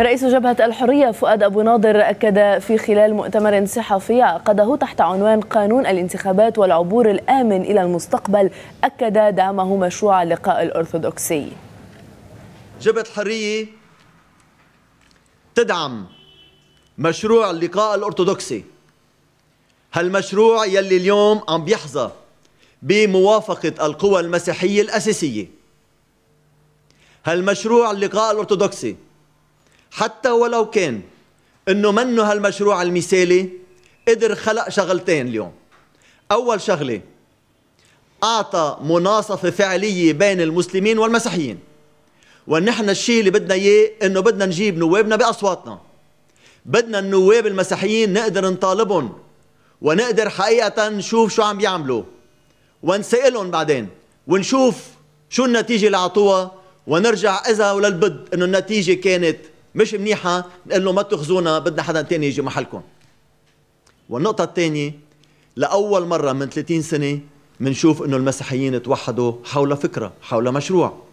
رئيس جبهة الحرية فؤاد أبو ناظر أكد في خلال مؤتمر صحفي عقده تحت عنوان قانون الانتخابات والعبور الآمن إلى المستقبل أكد دعمه مشروع اللقاء الأرثوذكسي جبهة الحرية تدعم مشروع اللقاء الأرثوذكسي هالمشروع يلي اليوم عم بيحظى بموافقة القوى المسيحية الأساسية هالمشروع اللقاء الأرثوذكسي حتى ولو كان انه منه هالمشروع المثالي قدر خلق شغلتين اليوم اول شغله اعطى مناصفه فعليه بين المسلمين والمسيحيين ونحن الشيء اللي بدنا اياه انه بدنا نجيب نوابنا باصواتنا بدنا النواب المسيحيين نقدر نطالبهم ونقدر حقيقه نشوف شو عم بيعملوا ونسالهم بعدين ونشوف شو النتيجه اللي اعطوها ونرجع اذا وللبد انه النتيجه كانت مش منيحة نقول له ما تخزونا بدنا حدا تاني يجي محلكم والنقطة الثانية لأول مرة من 30 سنة منشوف أنه المسيحيين توحدوا حول فكرة حول مشروع